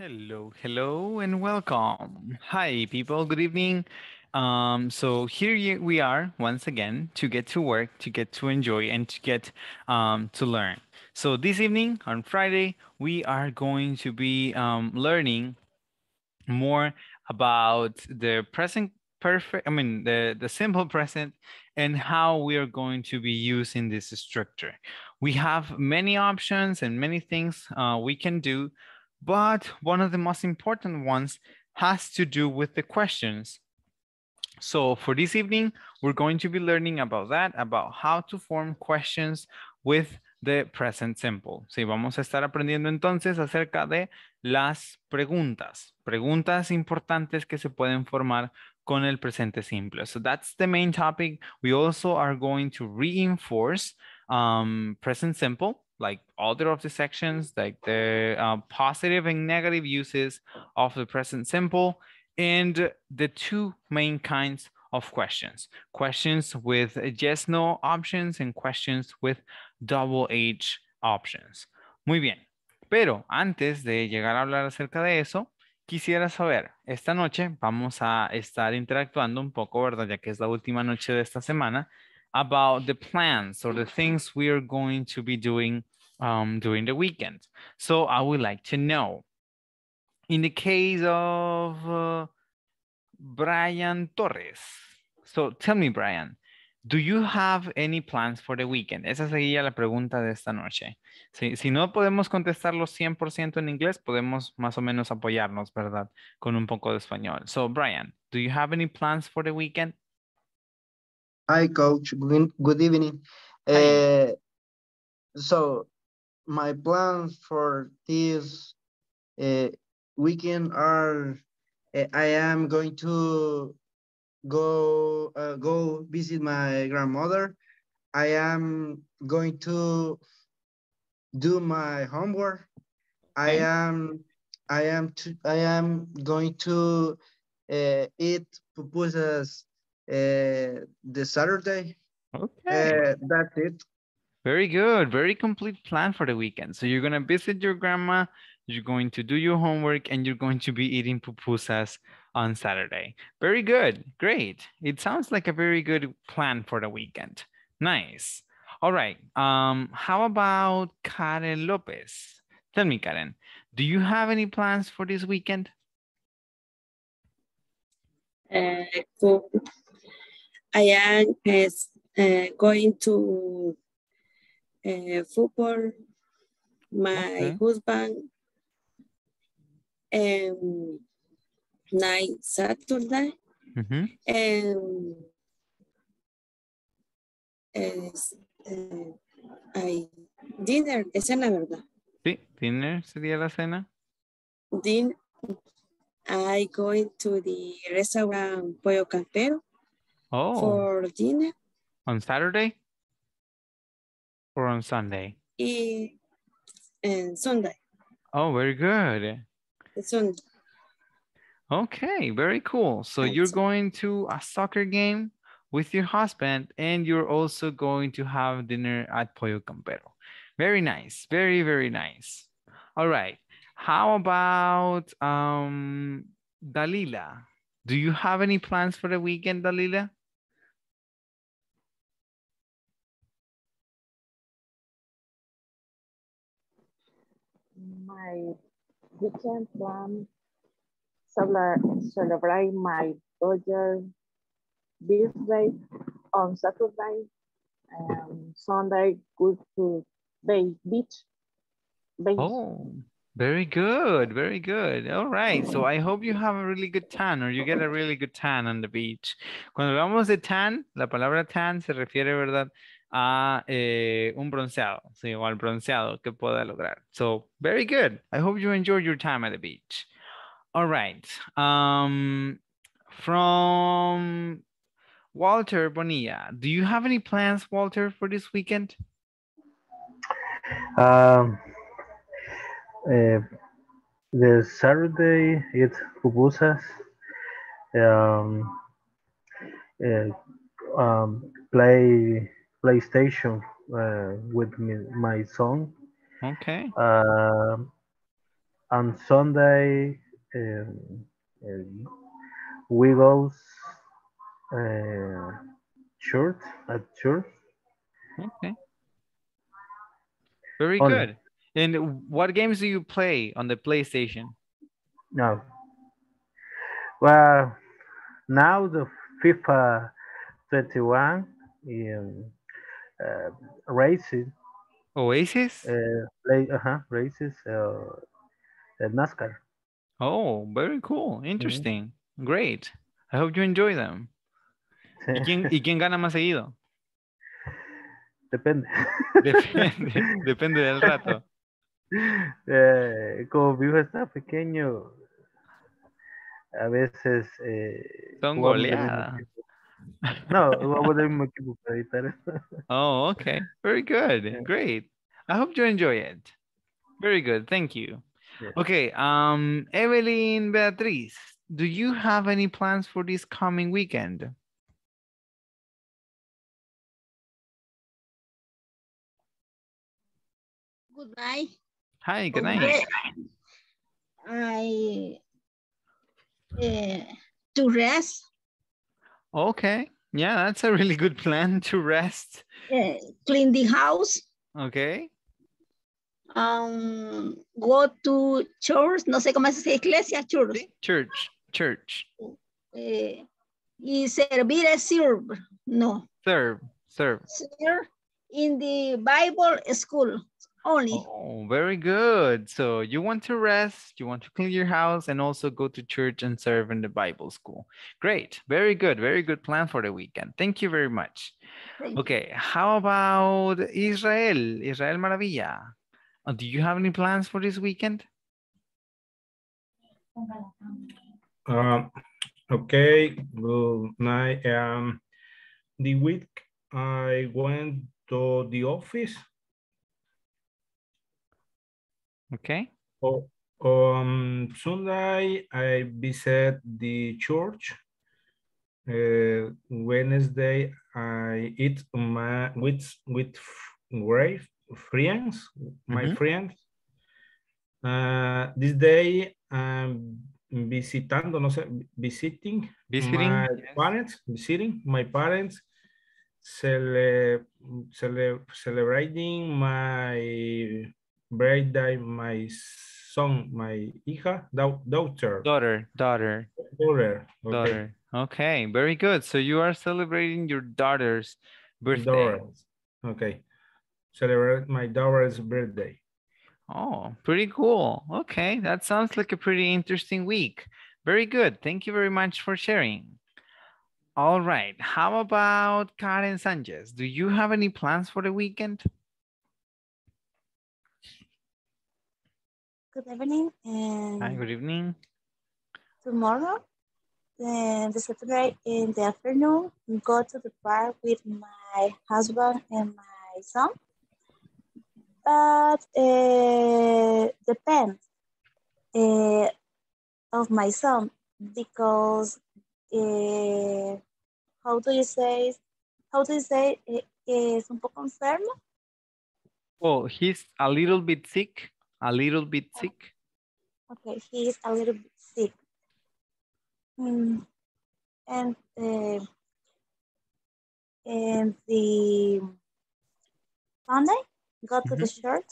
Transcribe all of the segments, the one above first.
Hello, hello, and welcome. Hi, people. Good evening. Um, so here we are once again to get to work, to get to enjoy, and to get um, to learn. So this evening on Friday, we are going to be um, learning more about the present perfect, I mean, the, the simple present and how we are going to be using this structure. We have many options and many things uh, we can do but one of the most important ones has to do with the questions. So for this evening, we're going to be learning about that, about how to form questions with the present simple. Sí, vamos a estar aprendiendo entonces acerca de las preguntas, preguntas importantes que se pueden formar con el presente simple. So that's the main topic. We also are going to reinforce um, present simple like other of the sections, like the uh, positive and negative uses of the present simple, and the two main kinds of questions. Questions with yes, no options and questions with double H options. Muy bien, pero antes de llegar a hablar acerca de eso, quisiera saber, esta noche vamos a estar interactuando un poco, ¿verdad? Ya que es la última noche de esta semana, about the plans or the things we are going to be doing um, during the weekend. So I would like to know, in the case of uh, Brian Torres. So tell me, Brian, do you have any plans for the weekend? Esa sería la pregunta de esta noche. Si, si no podemos contestarlo 100% en inglés, podemos más o menos apoyarnos, ¿verdad? Con un poco de español. So, Brian, do you have any plans for the weekend? Hi, coach. Good, good evening. Uh, so, my plans for this uh, weekend are uh, I am going to go go visit my grandmother. I am going to do my homework. I am I am to, I am going to eat pupusas uh, the Saturday. Okay. Uh, that's it. Very good. Very complete plan for the weekend. So you're going to visit your grandma, you're going to do your homework, and you're going to be eating pupusas on Saturday. Very good. Great. It sounds like a very good plan for the weekend. Nice. All right. Um, how about Karen Lopez? Tell me, Karen, do you have any plans for this weekend? Uh, I am eh, eh, going to uh, football. My husband um, night Saturday. Mm es, dinner, es ¿verdad? Sí, dinner sería la cena. Din I going to the restaurant Pollo Campero. Oh. For dinner. On Saturday? Or on Sunday? E and Sunday. Oh, very good. Sunday. Okay, very cool. So and you're going to a soccer game with your husband and you're also going to have dinner at Pollo Campero. Very nice. Very, very nice. All right. How about um, Dalila? Do you have any plans for the weekend, Dalila? My weekend plan: celebrate my daughter's birthday on Saturday and um, Sunday go to bay beach. Beach. Oh, very good, very good. All right, so I hope you have a really good tan or you get a really good tan on the beach. Cuando hablamos de tan, la palabra tan se refiere, ¿verdad? a eh, un bronceado, sí, o al bronceado que pueda lograr. So, very good. I hope you enjoyed your time at the beach. All right. Um, from Walter Bonilla, do you have any plans, Walter, for this weekend? Um, uh, the Saturday it's pupusas, um, uh, um, play PlayStation uh, with me, my son. Okay. Uh, on Sunday, um, uh, we go uh, church at church. Okay. Very on, good. And what games do you play on the PlayStation? No. Well, now the FIFA 21. Um, uh, races. Oasis? Uh, eh, races, uh NASCAR. Oh, very cool. Interesting. Great. I hope you enjoy them. ¿Y, quién, gana más seguido? Depende. Depende, depende del rato. como vivo está pequeño, a veces... Son goleadas. no, I would make Robodemi Makibuka. oh, okay. Very good. Yeah. Great. I hope you enjoy it. Very good. Thank you. Yeah. Okay. Um, Evelyn Beatriz, do you have any plans for this coming weekend? Good night. Hi, good night. I uh, to rest. Okay. Yeah, that's a really good plan to rest. Yeah, clean the house. Okay. Um, go to church. No sé cómo es iglesia, church. Church, church. Eh, y servir es serve. No. Serve, serve. Serve in the Bible school only. Oh, very good. So you want to rest, you want to clean your house, and also go to church and serve in the Bible school. Great. Very good. Very good plan for the weekend. Thank you very much. Thank okay. You. How about Israel? Israel Maravilla. Uh, do you have any plans for this weekend? Um, okay. well, I Um, the week I went to the office Okay. Oh, um, Sunday I visit the church. Uh, Wednesday I eat my, with with great friends, my mm -hmm. friends. Uh, this day I'm visitando, no sé, visiting, visiting my yes. parents, visiting my parents, cele, cele, celebrating my birthday, my son, my hija, daughter. Daughter, daughter. Daughter. Okay. Daughter. Okay, very good. So you are celebrating your daughter's birthday. Daughter. Okay. Celebrate my daughter's birthday. Oh, pretty cool. Okay, that sounds like a pretty interesting week. Very good. Thank you very much for sharing. All right. How about Karen Sanchez? Do you have any plans for the weekend? Good evening. And Hi, good evening. Tomorrow, and the Saturday in the afternoon, go to the park with my husband and my son. But uh, eh, depends uh, eh, of my son because uh, how do you say how do you say un poco enfermo? Oh, he's a little bit sick. A little bit sick. Okay, he is a little bit sick. Mm. And uh, and the Sunday got to mm -hmm. the mm-hmm. shirt,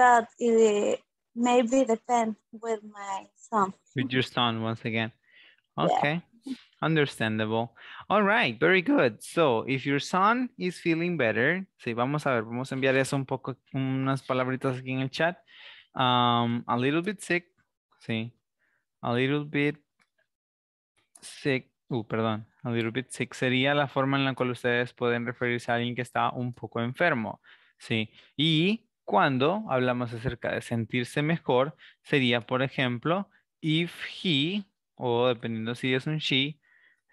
but uh, maybe depend with my son. With your son once again. Okay. Yeah. Understandable. All right, very good. So, if your son is feeling better, sí, vamos a ver, vamos a enviar eso un poco, unas palabritas aquí en el chat. Um, a little bit sick, sí. A little bit sick, uh, perdón, a little bit sick sería la forma en la cual ustedes pueden referirse a alguien que está un poco enfermo, sí. Y cuando hablamos acerca de sentirse mejor, sería, por ejemplo, if he, o dependiendo si es un she,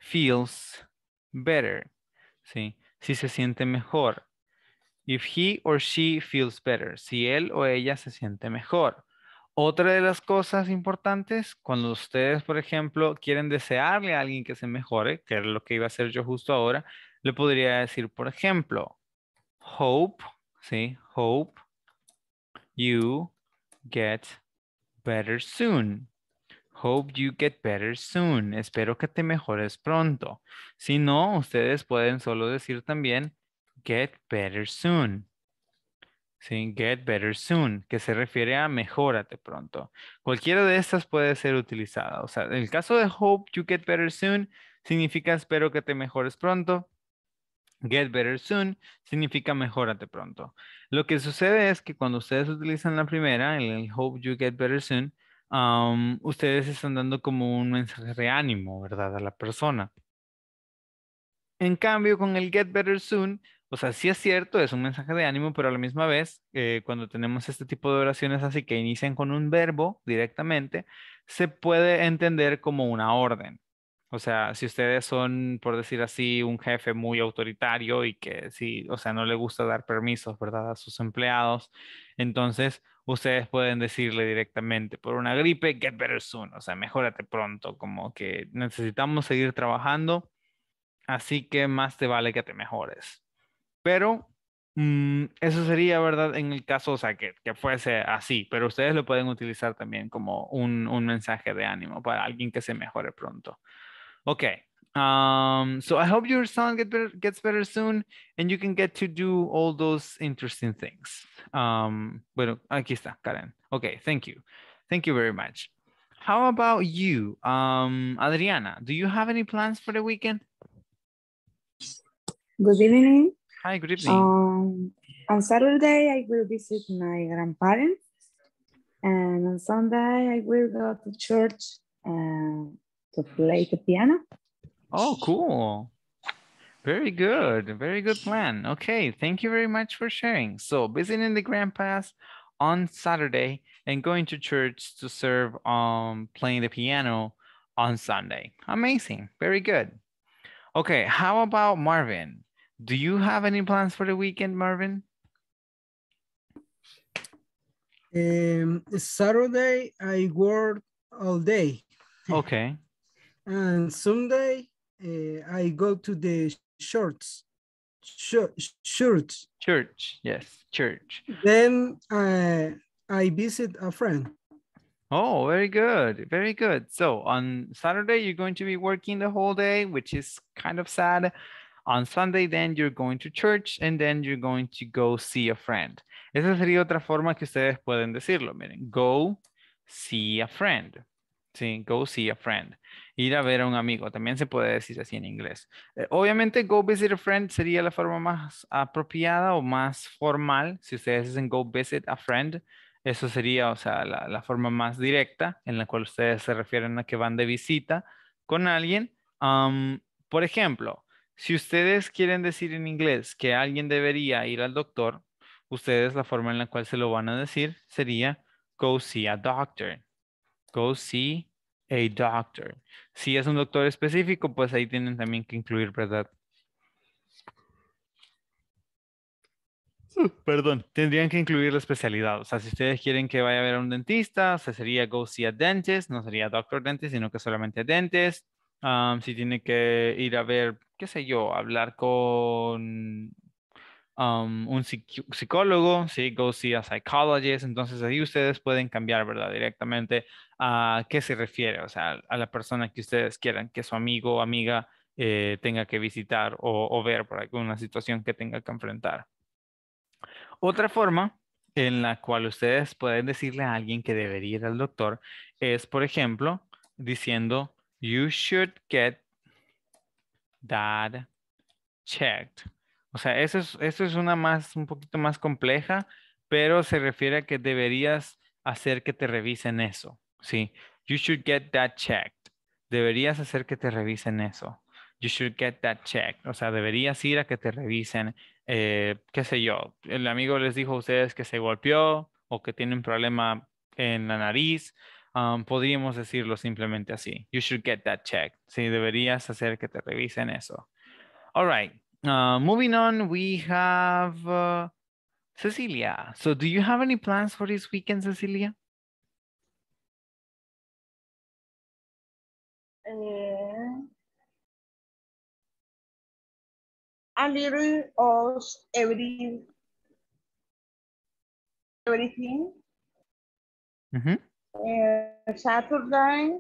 feels better. ¿sí? Si se siente mejor. If he or she feels better. Si él o ella se siente mejor. Otra de las cosas importantes, cuando ustedes, por ejemplo, quieren desearle a alguien que se mejore, que es lo que iba a hacer yo justo ahora, le podría decir, por ejemplo, hope, ¿sí? Hope you get better soon. Hope you get better soon. Espero que te mejores pronto. Si no, ustedes pueden solo decir también get better soon. get better soon, que se refiere a mejórate pronto. Cualquiera de estas puede ser utilizada. O sea, en el caso de hope you get better soon significa espero que te mejores pronto. Get better soon significa mejórate pronto. Lo que sucede es que cuando ustedes utilizan la primera, el hope you get better soon, ustedes están dando como un mensaje de ánimo, ¿verdad? A la persona. En cambio, con el Get Better Soon, o sea, sí es cierto, es un mensaje de ánimo, pero a la misma vez, eh, cuando tenemos este tipo de oraciones así que inician con un verbo directamente, se puede entender como una orden. O sea, si ustedes son, por decir así, un jefe muy autoritario y que sí, o sea, no le gusta dar permisos, ¿verdad? A sus empleados, entonces ustedes pueden decirle directamente por una gripe, get better soon, o sea, mejórate pronto, como que necesitamos seguir trabajando, así que más te vale que te mejores. Pero mm, eso sería, ¿verdad? En el caso, o sea, que, que, fuese así, pero ustedes lo pueden utilizar también como un, un mensaje de ánimo para alguien que se mejore pronto. Ok, um so i hope your son get better, gets better soon and you can get to do all those interesting things um bueno aquí está karen okay thank you thank you very much how about you um adriana do you have any plans for the weekend good evening hi good evening um on saturday i will visit my grandparents and on sunday i will go to church and to play the piano Oh, cool. Very good. Very good plan. Okay. Thank you very much for sharing. So visiting the grandpas on Saturday and going to church to serve on um, playing the piano on Sunday. Amazing. Very good. Okay. How about Marvin? Do you have any plans for the weekend, Marvin? Um, Saturday, I work all day. Okay. and Sunday, uh, I go to the shorts. church. Church, yes, church. Then I I visit a friend. Oh, very good. Very good. So on Saturday, you're going to be working the whole day, which is kind of sad. On Sunday, then you're going to church and then you're going to go see a friend. Esa sería otra forma que ustedes pueden decirlo. Miren, go see a friend. Sí, go see a friend. Ir a ver a un amigo, también se puede decir así en inglés. Eh, obviamente, go visit a friend sería la forma más apropiada o más formal. Si ustedes dicen go visit a friend, eso sería, o sea, la, forma más directa en la cual ustedes se refieren a que van de visita con alguien. por ejemplo, si ustedes quieren decir en inglés que alguien debería ir al doctor, ustedes la forma en la cual se lo van a decir sería go see a doctor go see a doctor. Si es un doctor específico, pues ahí tienen también que incluir, ¿verdad? Perdón, tendrían que incluir la especialidad. O sea, si ustedes quieren que vaya a ver a un dentista, se sería go see a dentist, no sería doctor dentist, sino que solamente dentist. Um, si tiene que ir a ver, qué sé yo, hablar con un psicólogo, ¿sí? Go see a psychologist. Entonces ahí ustedes pueden cambiar, ¿verdad? Directamente a qué se refiere, o sea, a la persona que ustedes quieran, que su amigo o amiga eh, tenga que visitar o, o ver por alguna situación que tenga que enfrentar. Otra forma en la cual ustedes pueden decirle a alguien que debería ir al doctor es, por ejemplo, diciendo, you should get that checked. O sea, eso es, es una más, un poquito más compleja, pero se refiere a que deberías hacer que te revisen eso. Sí, you should get that checked. Deberías hacer que te revisen eso. You should get that checked. O sea, deberías ir a que te revisen. Eh, qué sé yo, el amigo les dijo a ustedes que se golpeó o que tiene un problema en la nariz. Um, podríamos decirlo simplemente así. You should get that checked. Sí, deberías hacer que te revisen eso. All right. Uh, moving on, we have uh, Cecilia. So, do you have any plans for this weekend, Cecilia? Uh, a little of every everything. Mm -hmm. uh, Saturday,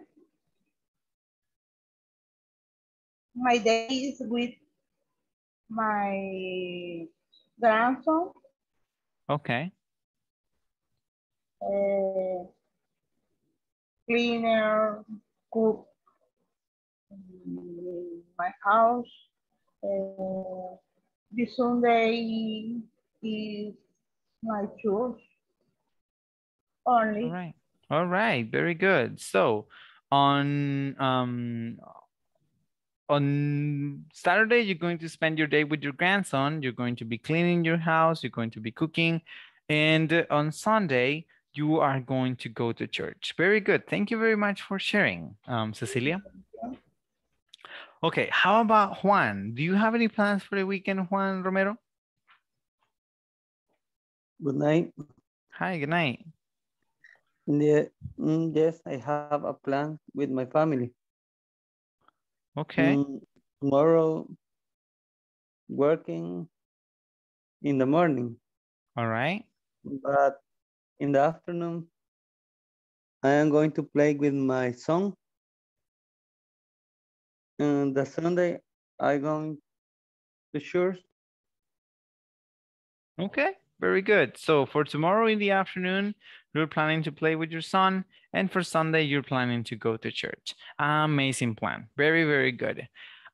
my day is with my grandson. Okay. Uh, cleaner, cook my house. Uh, this Sunday is my church only. All right. All right. Very good. So on um on Saturday, you're going to spend your day with your grandson. You're going to be cleaning your house. You're going to be cooking. And on Sunday, you are going to go to church. Very good. Thank you very much for sharing, um, Cecilia. Okay, how about Juan? Do you have any plans for the weekend, Juan Romero? Good night. Hi, good night. Yeah, mm, yes, I have a plan with my family. Okay. Mm, tomorrow, working in the morning. All right. But in the afternoon, I am going to play with my son. And the Sunday, I'm going to church. Okay. Very good. So for tomorrow in the afternoon, you're planning to play with your son. And for Sunday, you're planning to go to church. Amazing plan. Very, very good.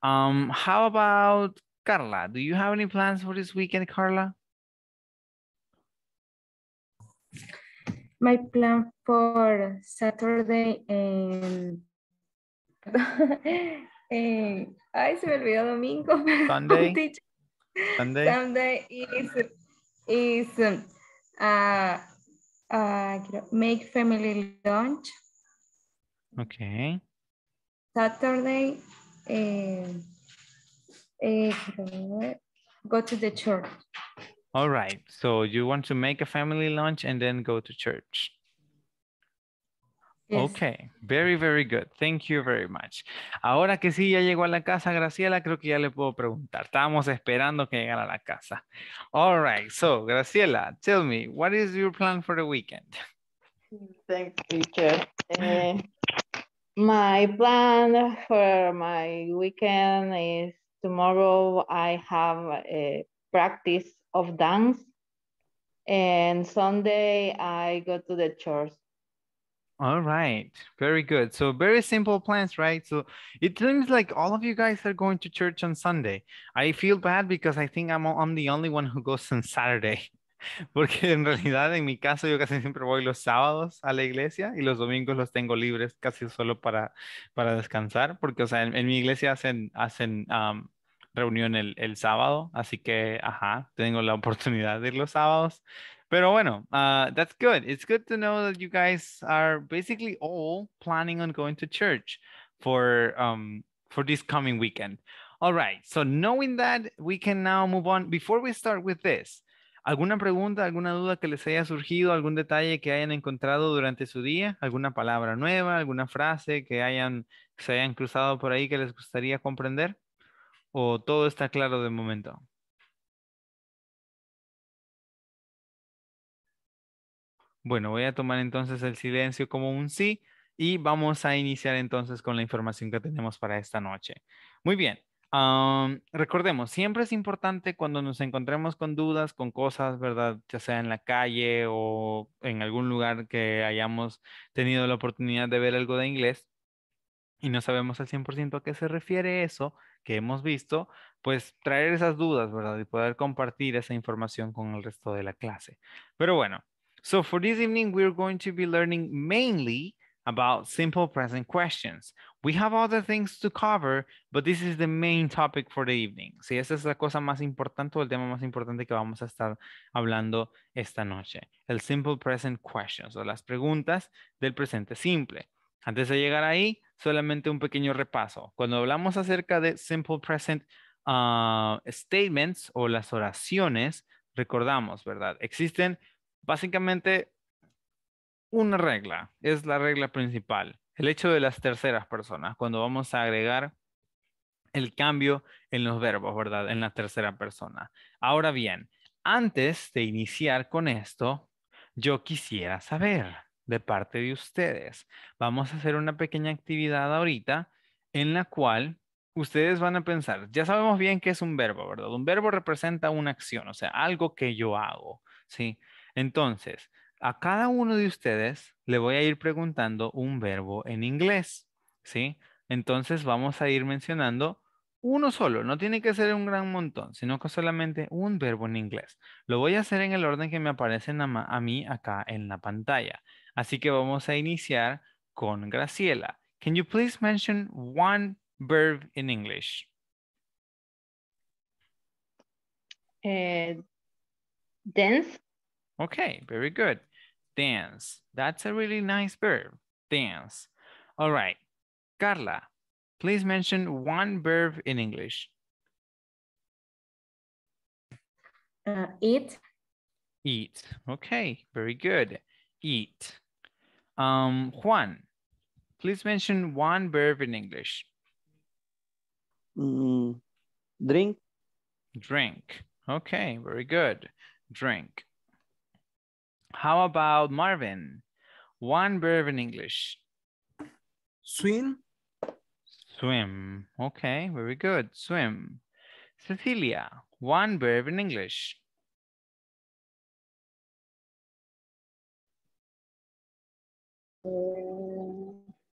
Um, how about Carla? Do you have any plans for this weekend, Carla? My plan for Saturday and ay, se me olvidó domingo. Sunday. Sunday. Sunday is is um, uh, uh, make family lunch. Okay. Saturday, uh, go to the church. All right. So you want to make a family lunch and then go to church. Ok, very, very good. Thank you very much. Ahora que sí ya llegó a la casa, Graciela, creo que ya le puedo preguntar. Estábamos esperando que llegara a la casa. All right, so Graciela, tell me, what is your plan for the weekend? Thank you, teacher. Uh, my plan for my weekend is tomorrow I have a practice of dance and Sunday I go to the church. All right, very good. So very simple plans, right? So it seems like all of you guys are going to church on Sunday. I feel bad because I think I'm, I'm the only one who goes on Saturday. Porque en realidad en mi caso yo casi siempre voy los sábados a la iglesia y los domingos los tengo libres casi solo para, para descansar, porque o sea, en, mi iglesia hacen, hacen reunión el, el sábado, así que, ajá, tengo la oportunidad de ir los sábados. Pero bueno, uh, that's good. It's good to know that you guys are basically all planning on going to church for um, for this coming weekend. All right. So knowing that, we can now move on. Before we start with this, ¿alguna pregunta, alguna duda que les haya surgido, algún detalle que hayan encontrado durante su día, alguna palabra nueva, alguna frase que hayan se hayan cruzado por ahí que les gustaría comprender? ¿O todo está claro de momento? Bueno, voy a tomar entonces el silencio como un sí y vamos a iniciar entonces con la información que tenemos para esta noche. Muy bien. recordemos, siempre es importante cuando nos encontremos con dudas, con cosas, ¿verdad? Ya sea en la calle o en algún lugar que hayamos tenido la oportunidad de ver algo de inglés y no sabemos al 100% a qué se refiere eso que hemos visto, pues traer esas dudas, ¿verdad? Y poder compartir esa información con el resto de la clase. Pero bueno, So for this evening, we're going to be learning mainly about simple present questions. We have other things to cover, but this is the main topic for the evening. Sí, esa es la cosa más importante o el tema más importante que vamos a estar hablando esta noche. El simple present questions o las preguntas del presente simple. Antes de llegar ahí, solamente un pequeño repaso. Cuando hablamos acerca de simple present ah, statements o las oraciones, recordamos, ¿verdad? Existen básicamente una regla, es la regla principal, el hecho de las terceras personas, cuando vamos a agregar el cambio en los verbos, ¿verdad? En la tercera persona. Ahora bien, antes de iniciar con esto, yo quisiera saber de parte de ustedes. Vamos a hacer una pequeña actividad ahorita en la cual ustedes van a pensar, ya sabemos bien que es un verbo, ¿verdad? Un verbo representa una acción, o sea, algo que yo hago, ¿sí? Entonces, a cada uno de ustedes le voy a ir preguntando un verbo en inglés, ¿sí? Entonces vamos a ir mencionando uno solo, no tiene que ser un gran montón, sino que solamente un verbo en inglés. Lo voy a hacer en el orden que me aparece a, mí acá en la pantalla. Así que vamos a iniciar con Graciela. Can you please mention one verb in English? Eh, dance. Okay, very good. Dance. That's a really nice verb. Dance. All right. Carla, please mention one verb in English. Uh, eat. Eat. Okay, very good. Eat. Um, Juan, please mention one verb in English. Mm, drink. Drink. Okay, very good. Drink. How about Marvin? One verb in English. Swim. Swim. Okay, very good. Swim. Cecilia, one verb in English.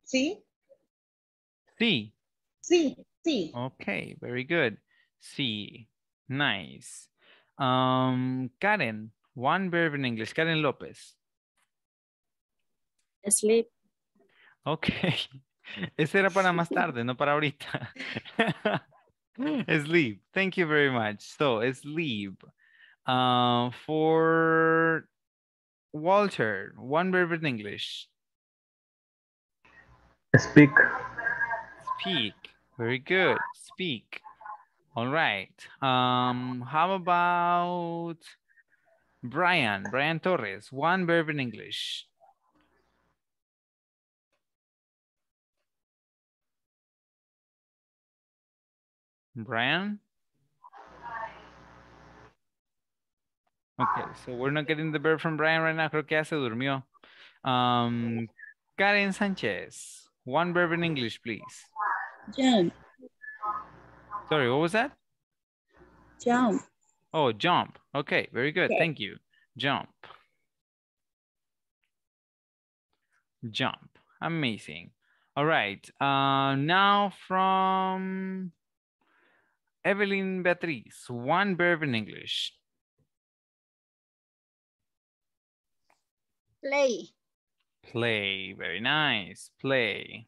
See? See. See. See. Okay, very good. See. Nice. Um, Karen, one verb in English. Karen Lopez. Sleep. Ok. Ese era para más tarde, no para ahorita. sleep. Thank you very much. So, sleep. Uh, for Walter, one verb in English. Speak. Speak. Very good. Speak. All right. Um, how about Brian, Brian Torres, one verb in English. Brian? Okay, so we're not getting the verb from Brian right now. Creo que ya se durmió. Um, Karen Sanchez, one verb in English, please. Jump. Sorry, what was that? Jump. Oh, jump. Okay, very good. Okay. Thank you. Jump. Jump. Amazing. All right. Uh, now from Evelyn Beatriz, one verb in English. Play. Play. Very nice. Play.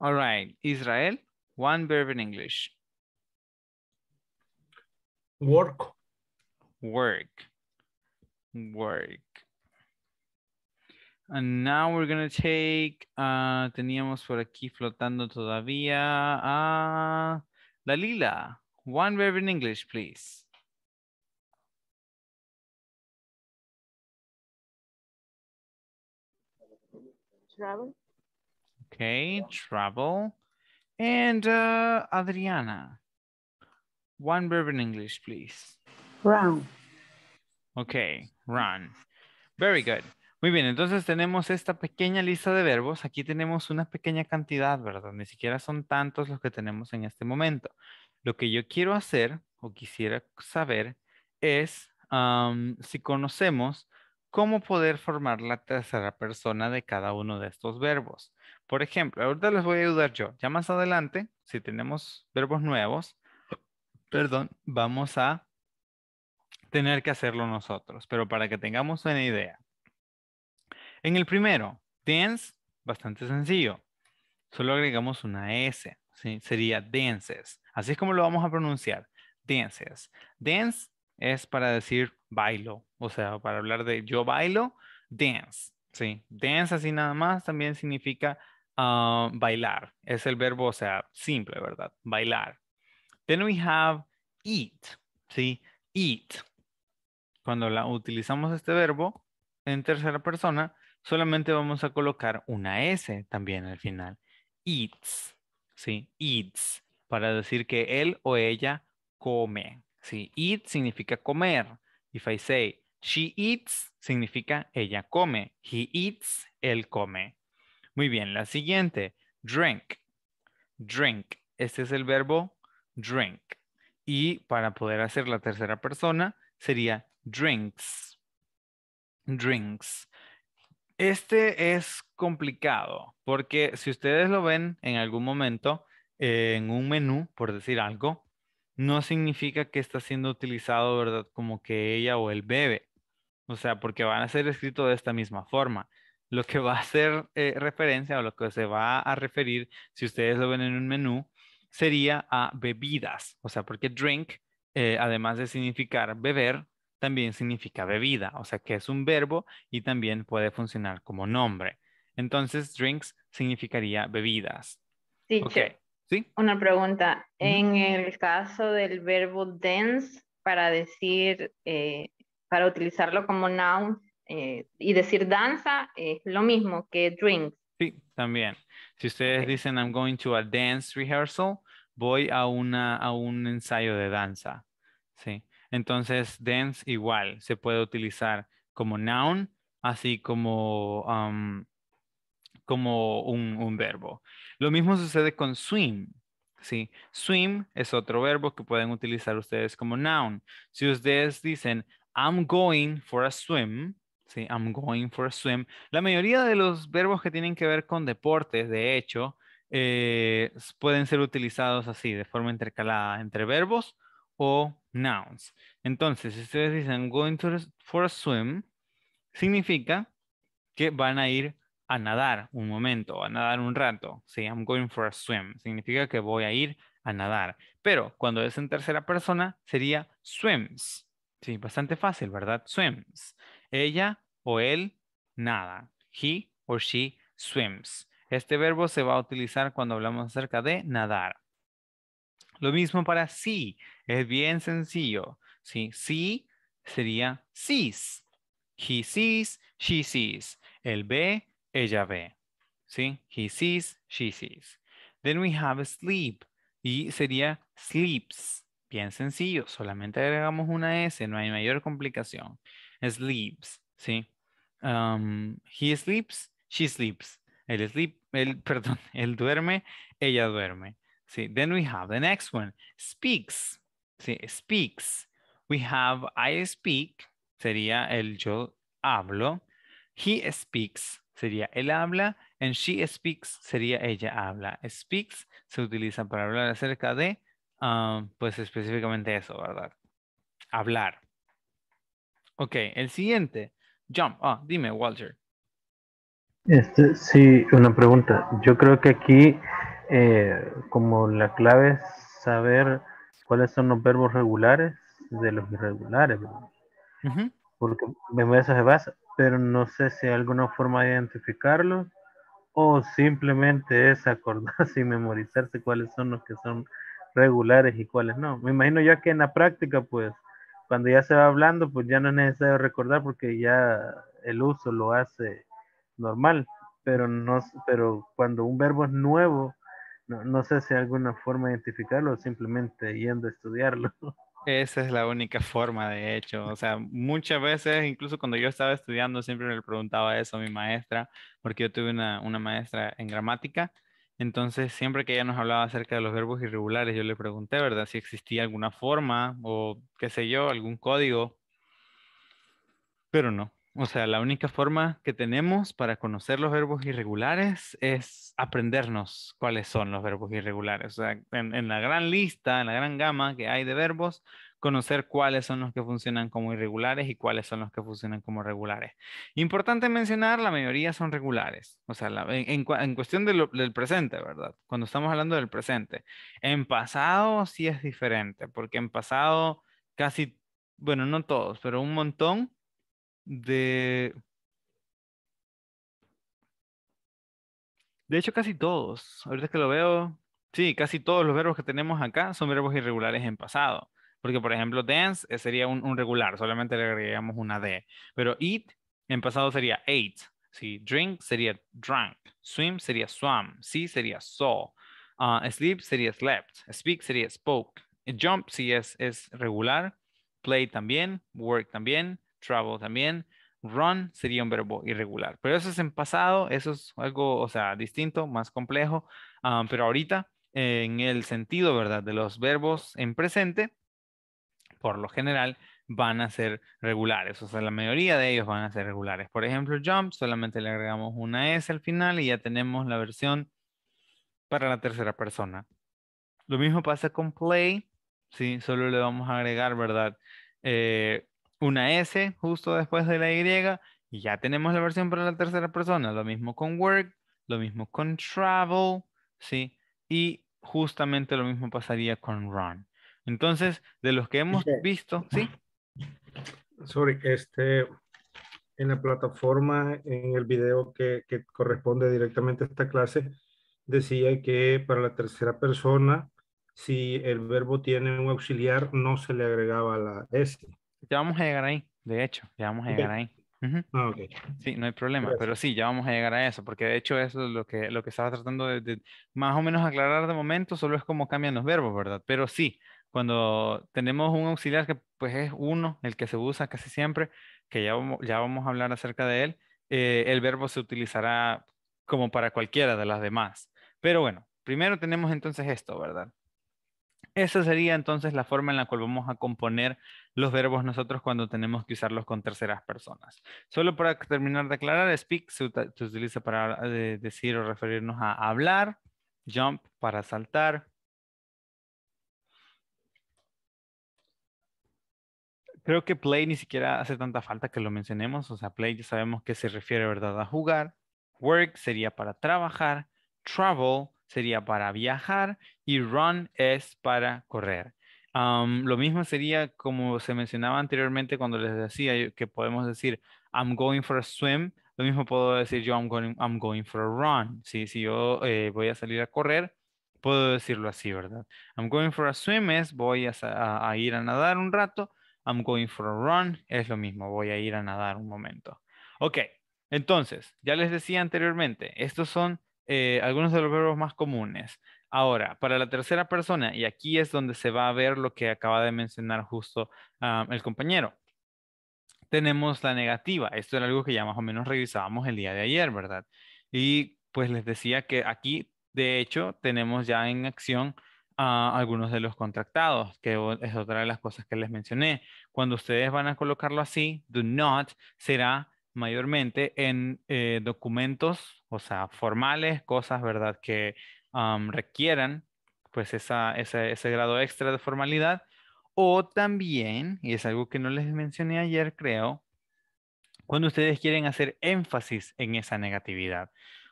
All right. Israel, one verb in English. Work work, work. And now we're going to take, uh, teníamos por aquí flotando todavía a uh, Lalila. One verb in English, please. Travel. Okay, travel. And uh, Adriana, one verb in English, please. Run. Ok, run. Very good. Muy bien, entonces tenemos esta pequeña lista de verbos. Aquí tenemos una pequeña cantidad, ¿verdad? Ni siquiera son tantos los que tenemos en este momento. Lo que yo quiero hacer o quisiera saber es um, si conocemos cómo poder formar la tercera persona de cada uno de estos verbos. Por ejemplo, ahorita les voy a ayudar yo. Ya más adelante, si tenemos verbos nuevos, perdón, vamos a tener que hacerlo nosotros, pero para que tengamos una idea. En el primero, dance, bastante sencillo. Solo agregamos una S, ¿sí? sería dances. Así es como lo vamos a pronunciar, dances. Dance es para decir bailo, o sea, para hablar de yo bailo, dance. ¿sí? Dance así nada más también significa ah, bailar. Es el verbo, o sea, simple, ¿verdad? Bailar. Then we have eat, ¿sí? Eat cuando la, utilizamos este verbo en tercera persona, solamente vamos a colocar una S también al final. Eats, ¿sí? Eats, para decir que él o ella come, ¿sí? Eat significa comer. If I say she eats, significa ella come. He eats, él come. Muy bien, la siguiente, drink. Drink, este es el verbo drink. Y para poder hacer la tercera persona sería drinks. Drinks. Este es complicado porque si ustedes lo ven en algún momento eh, en un menú, por decir algo, no significa que está siendo utilizado, ¿verdad? Como que ella o el bebe. O sea, porque van a ser escritos de esta misma forma. Lo que va a ser eh, referencia o lo que se va a referir, si ustedes lo ven en un menú, sería a bebidas. O sea, porque drink, eh, además de significar beber, también significa bebida, o sea que es un verbo y también puede funcionar como nombre. Entonces, drinks significaría bebidas. Sí, ¿Sí? Una pregunta. En el caso del verbo dance, para decir, eh, para utilizarlo como noun eh, y decir danza, es lo mismo que drinks. Sí, también. Si ustedes dicen, I'm going to a dance rehearsal, voy a, una, a un ensayo de danza. Sí. Entonces, dance igual se puede utilizar como noun, así como, como un, verbo. Lo mismo sucede con swim. ¿sí? Swim es otro verbo que pueden utilizar ustedes como noun. Si ustedes dicen, I'm going for a swim, ¿sí? I'm going for a swim. La mayoría de los verbos que tienen que ver con deportes, de hecho, eh, pueden ser utilizados así, de forma intercalada, entre verbos o nouns. Entonces, si ustedes dicen going to for a swim, significa que van a ir a nadar un momento, a nadar un rato. sí, I'm going for a swim, significa que voy a ir a nadar. Pero cuando es en tercera persona, sería swims. Sí, bastante fácil, ¿verdad? Swims. Ella o él nada. He or she swims. Este verbo se va a utilizar cuando hablamos acerca de nadar. Lo mismo para sí. Es bien sencillo. ¿sí? Sí sería sees. He sees, she sees. Él ve, ella ve. ¿sí? He sees, she sees. Then we have sleep. Y sería sleeps. Bien sencillo. Solamente agregamos una S. No hay mayor complicación. Sleeps. ¿sí? Um, he sleeps, she sleeps. El sleep, perdón, él duerme, ella duerme. ¿sí? Then we have the next one. Speaks sí, speaks. We have I speak, sería el yo hablo. He speaks, sería él habla. And she speaks, sería ella habla. Speaks se utiliza para hablar acerca de, ah, pues específicamente eso, ¿verdad? Hablar. Ok, el siguiente. Jump. Ah, dime, Walter. Este, sí, una pregunta. Yo creo que aquí, eh, como la clave es saber cuáles son los verbos regulares de los irregulares. Porque eso se basa, pero no sé si hay alguna forma de identificarlo o simplemente es acordarse y memorizarse cuáles son los que son regulares y cuáles no. Me imagino ya que en la práctica, pues, cuando ya se va hablando, pues ya no es necesario recordar porque ya el uso lo hace normal. Pero no, pero cuando un verbo es nuevo, no, sé si hay alguna forma de identificarlo o simplemente yendo a estudiarlo. Esa es la única forma, de hecho. O sea, muchas veces, incluso cuando yo estaba estudiando, siempre le preguntaba eso a mi maestra, porque yo tuve una, una maestra en gramática. Entonces, siempre que ella nos hablaba acerca de los verbos irregulares, yo le pregunté, ¿verdad? Si existía alguna forma o, qué sé yo, algún código. Pero no. O sea, la única forma que tenemos para conocer los verbos irregulares es aprendernos cuáles son los verbos irregulares. O sea, en, la gran lista, en la gran gama que hay de verbos, conocer cuáles son los que funcionan como irregulares y cuáles son los que funcionan como regulares. Importante mencionar, la mayoría son regulares, o sea, en, cuestión del presente, ¿verdad? Cuando estamos hablando del presente. En pasado sí es diferente, porque en pasado casi, bueno, no todos, pero un montón de... De hecho, casi todos, ahorita que lo veo, sí, casi todos los verbos que tenemos acá son verbos irregulares en pasado. Porque, por ejemplo, dance eh, sería un, regular, solamente le agregamos una D. Pero eat en pasado sería ate. ¿sí? Drink sería drunk. Swim sería swam. See sería saw. Ah, sleep sería slept. Speak sería spoke. Jump sí, es, es regular. Play también. Work también travel también. Run sería un verbo irregular. Pero eso es en pasado, eso es algo, o sea, distinto, más complejo. Ah, pero ahorita, en el sentido, ¿verdad? De los verbos en presente, por lo general, van a ser regulares. O sea, la mayoría de ellos van a ser regulares. Por ejemplo, jump, solamente le agregamos una S al final y ya tenemos la versión para la tercera persona. Lo mismo pasa con play, ¿sí? Solo le vamos a agregar, ¿verdad? Eh, una S justo después de la Y y ya tenemos la versión para la tercera persona. Lo mismo con work, lo mismo con travel, ¿sí? Y justamente lo mismo pasaría con run. Entonces, de los que hemos este visto, ¿sí? Sorry, este, en la plataforma, en el video que corresponde directamente a esta clase, decía que para la tercera persona, si el verbo tiene un auxiliar, no se le agregaba la S ya vamos a llegar ahí, de hecho, ya vamos a llegar ahí. Ah, sí, no hay problema, pero sí, ya vamos a llegar a eso, porque de hecho eso es lo que, lo que estaba tratando de, más o menos aclarar de momento, solo es como cambian los verbos, ¿verdad? Pero sí, cuando tenemos un auxiliar que pues es uno, el que se usa casi siempre, que ya vamos, ya vamos a hablar acerca de él, eh, el verbo se utilizará como para cualquiera de las demás. Pero bueno, primero tenemos entonces esto, ¿verdad? Esa sería entonces la forma en la cual vamos a componer los verbos nosotros cuando tenemos que usarlos con terceras personas. Solo para terminar de aclarar, speak se, utiliza para eh, decir o referirnos a hablar, jump para saltar. Creo que play ni siquiera hace tanta falta que lo mencionemos, o sea, play ya sabemos que se refiere, ¿verdad?, a jugar. Work sería para trabajar. Travel sería para viajar y run es para correr. lo mismo sería como se mencionaba anteriormente cuando les decía que podemos decir I'm going for a swim. Lo mismo puedo decir yo I'm going, for a run. Sí, si yo eh, voy a salir a correr, puedo decirlo así, ¿verdad? I'm going for a swim es voy a, a ir a nadar un rato. I'm going for a run es lo mismo, voy a ir a nadar un momento. Ok, entonces, ya les decía anteriormente, estos son eh, algunos de los verbos más comunes. Ahora, para la tercera persona, y aquí es donde se va a ver lo que acaba de mencionar justo ah, el compañero. Tenemos la negativa. Esto era algo que ya más o menos revisábamos el día de ayer, ¿verdad? Y pues les decía que aquí, de hecho, tenemos ya en acción a ah, algunos de los contractados, que es otra de las cosas que les mencioné. Cuando ustedes van a colocarlo así, do not será mayormente en eh, documentos, o sea, formales, cosas, ¿verdad?, que requieran pues ese grado extra de formalidad. O también, y es algo que no les mencioné ayer, creo, cuando ustedes quieren hacer énfasis en esa negatividad.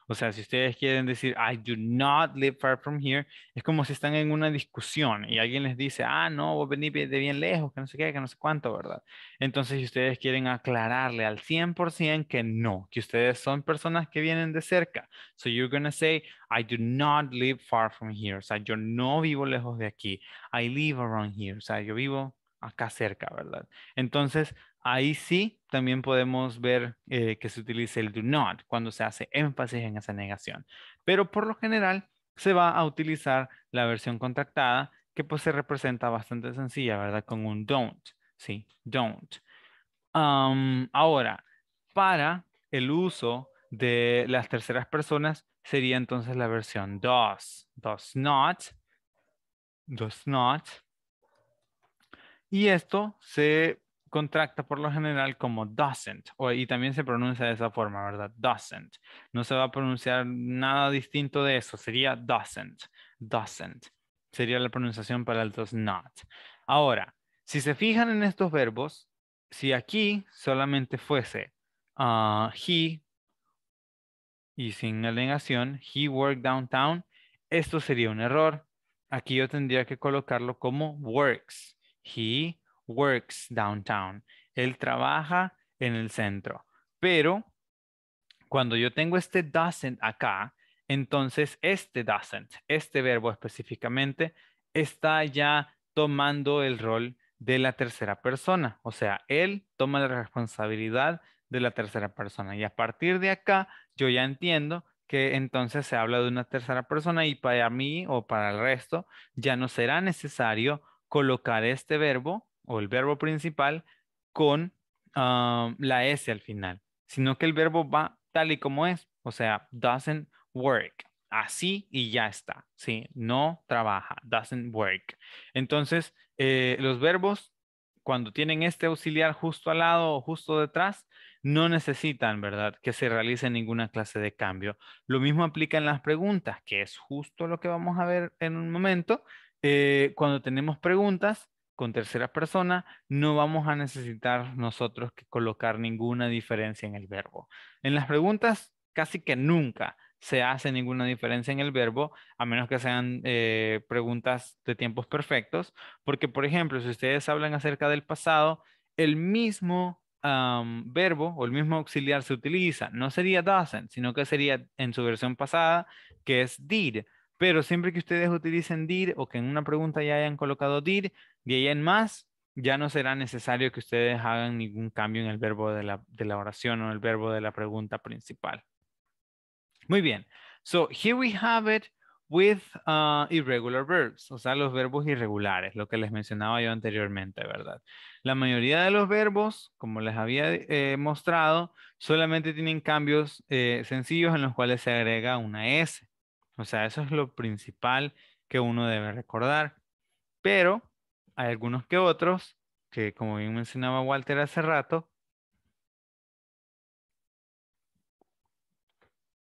O sea, si ustedes quieren decir, I do not live far from here, es como si están en una discusión y alguien les dice, ah, no, vos venís de bien lejos, que no sé qué, que no sé cuánto, ¿verdad? Entonces, si ustedes quieren aclararle al 100% que no, que ustedes son personas que vienen de cerca. So you're going to say, I do not live far from here. O sea, yo no vivo lejos de aquí. I live around here. O sea, yo vivo acá cerca, ¿verdad? Entonces, ahí sí también podemos ver eh, que se utiliza el do not cuando se hace énfasis en esa negación. Pero por lo general se va a utilizar la versión contactada que pues se representa bastante sencilla, ¿verdad? Con un don't, ¿sí? Don't. ahora, para el uso de las terceras personas sería entonces la versión does, does not, does not. Y esto se contracta por lo general como doesn't, y también se pronuncia de esa forma, ¿verdad? Doesn't. No se va a pronunciar nada distinto de eso, sería doesn't, doesn't. Sería la pronunciación para el does not. Ahora, si se fijan en estos verbos, si aquí solamente fuese ah, he y sin la negación, he worked downtown, esto sería un error. Aquí yo tendría que colocarlo como works. He works downtown. Él trabaja en el centro. Pero cuando yo tengo este doesn't acá, entonces este doesn't, este verbo específicamente, está ya tomando el rol de la tercera persona. O sea, él toma la responsabilidad de la tercera persona. Y a partir de acá, yo ya entiendo que entonces se habla de una tercera persona y para mí o para el resto ya no será necesario colocar este verbo o el verbo principal con ah, la S al final, sino que el verbo va tal y como es, o sea, doesn't work, así y ya está, ¿sí? No trabaja, doesn't work. Entonces, eh, los verbos, cuando tienen este auxiliar justo al lado o justo detrás, no necesitan, ¿verdad?, que se realice ninguna clase de cambio. Lo mismo aplica en las preguntas, que es justo lo que vamos a ver en un momento. Eh, cuando tenemos preguntas, con tercera persona, no vamos a necesitar nosotros que colocar ninguna diferencia en el verbo. En las preguntas, casi que nunca se hace ninguna diferencia en el verbo, a menos que sean eh, preguntas de tiempos perfectos, porque, por ejemplo, si ustedes hablan acerca del pasado, el mismo verbo o el mismo auxiliar se utiliza. No sería doesn't, sino que sería en su versión pasada, que es did. Pero siempre que ustedes utilicen "dir" o que en una pregunta ya hayan colocado did, y ahí en más, ya no será necesario que ustedes hagan ningún cambio en el verbo de la, oración o el verbo de la pregunta principal. Muy bien. So here we have it with uh, irregular verbs, o sea, los verbos irregulares, lo que les mencionaba yo anteriormente, ¿verdad? La mayoría de los verbos, como les había eh, mostrado, solamente tienen cambios eh, sencillos en los cuales se agrega una S. O sea, eso es lo principal que uno debe recordar. Pero hay algunos que otros, que como bien mencionaba Walter hace rato,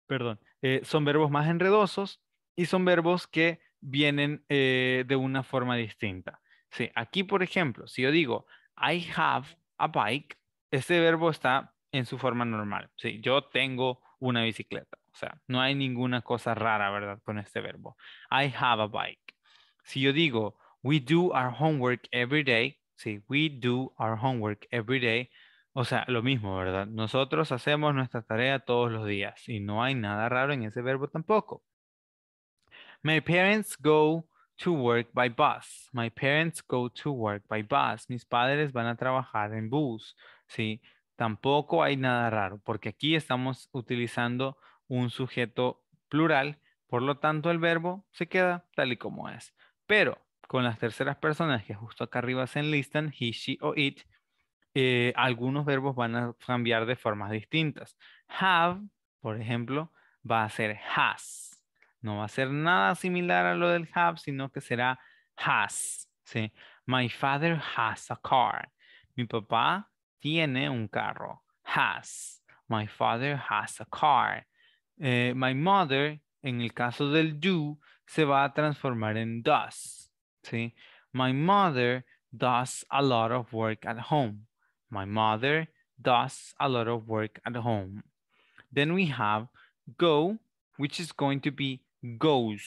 perdón, eh, son verbos más enredosos y son verbos que vienen eh, de una forma distinta. Sí, aquí, por ejemplo, si yo digo, I have a bike, este verbo está en su forma normal. Sí, yo tengo una bicicleta. O sea, no hay ninguna cosa rara, ¿verdad? Con este verbo. I have a bike. Si yo digo, we do our homework every day. Sí, we do our homework every day. O sea, lo mismo, ¿verdad? Nosotros hacemos nuestra tarea todos los días y no hay nada raro en ese verbo tampoco. My parents go to work by bus. My parents go to work by bus. Mis padres van a trabajar en bus. Sí, tampoco hay nada raro porque aquí estamos utilizando un sujeto plural, por lo tanto el verbo se queda tal y como es. Pero con las terceras personas que justo acá arriba se enlistan, he, she o it, eh, algunos verbos van a cambiar de formas distintas. Have, por ejemplo, va a ser has. No va a ser nada similar a lo del have, sino que será has. My father has a car. Mi papá tiene un carro. Has. My father has a car. eh, my mother, en el caso del do, se va a transformar en does. ¿sí? My mother does a lot of work at home. My mother does a lot of work at home. Then we have go, which is going to be goes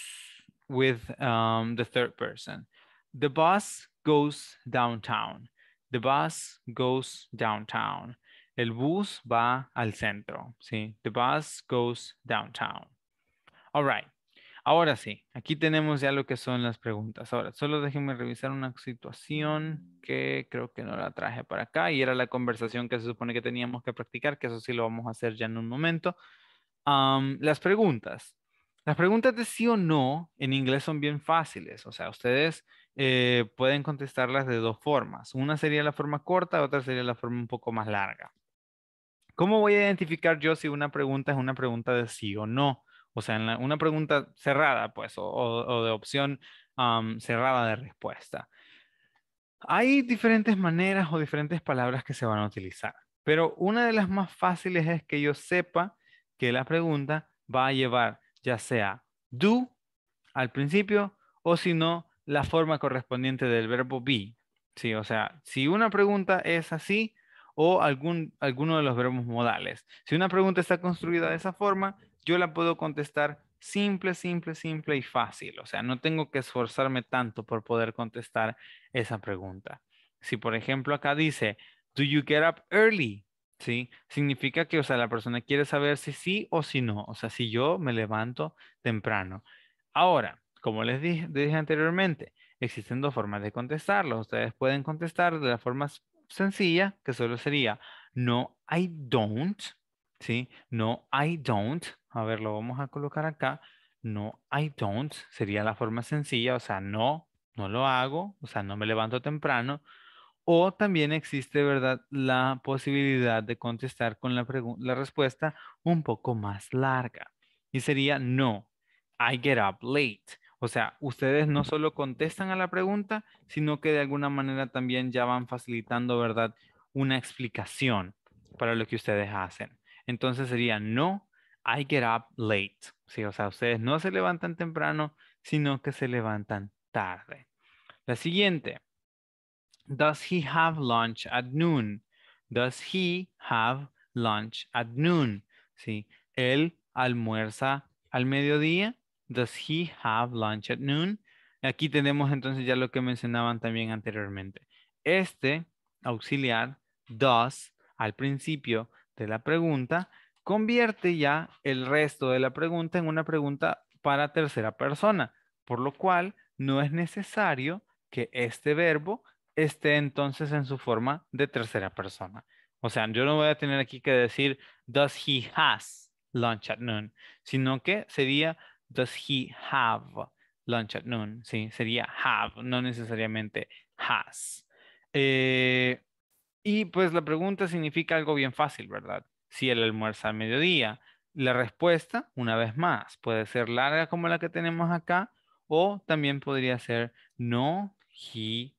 with um, the third person. The bus goes downtown. The bus goes downtown. El bus va al centro, ¿sí? The bus goes downtown. All right. Ahora sí, aquí tenemos ya lo que son las preguntas. Ahora, solo déjenme revisar una situación que creo que no la traje para acá y era la conversación que se supone que teníamos que practicar, que eso sí lo vamos a hacer ya en un momento. las preguntas. Las preguntas de sí o no en inglés son bien fáciles, o sea, ustedes eh, pueden contestarlas de dos formas. Una sería la forma corta, otra sería la forma un poco más larga, ¿Cómo voy a identificar yo si una pregunta es una pregunta de sí o no? O sea, una pregunta cerrada, pues, o, de opción cerrada de respuesta. Hay diferentes maneras o diferentes palabras que se van a utilizar, pero una de las más fáciles es que yo sepa que la pregunta va a llevar ya sea do al principio o si no, la forma correspondiente del verbo be. Sí, o sea, si una pregunta es así, o algún, alguno de los verbos modales. Si una pregunta está construida de esa forma, yo la puedo contestar simple, simple, simple y fácil. O sea, no tengo que esforzarme tanto por poder contestar esa pregunta. Si, por ejemplo, acá dice, ¿Do you get up early? ¿Sí? Significa que, o sea, la persona quiere saber si sí o si no. O sea, si yo me levanto temprano. Ahora, como les dije, anteriormente, existen dos formas de contestarlo. Ustedes pueden contestar de las formas sencilla que solo sería no I don't, ¿sí? No I don't, a ver, lo vamos a colocar acá. No I don't sería la forma sencilla, o sea, no, no lo hago, o sea, no me levanto temprano. O también existe, ¿verdad?, la posibilidad de contestar con la, la respuesta un poco más larga. Y sería no, I get up late. O sea, ustedes no solo contestan a la pregunta, sino que de alguna manera también ya van facilitando, ¿verdad? Una explicación para lo que ustedes hacen. Entonces sería, no, I get up late. o sea, ustedes no se levantan temprano, sino que se levantan tarde. La siguiente. Does he have lunch at noon? Does he have lunch at noon? Sí, él almuerza al mediodía. Does he have lunch at noon? Aquí tenemos entonces ya lo que mencionaban también anteriormente. Este auxiliar, does, al principio de la pregunta, convierte ya el resto de la pregunta en una pregunta para tercera persona, por lo cual no es necesario que este verbo esté entonces en su forma de tercera persona. O sea, yo no voy a tener aquí que decir, does he has lunch at noon, sino que sería, does he have lunch at noon? Sí, sería have, no necesariamente has. Eh, y pues la pregunta significa algo bien fácil, ¿verdad? Si él almuerza a mediodía. La respuesta, una vez más, puede ser larga como la que tenemos acá o también podría ser no, he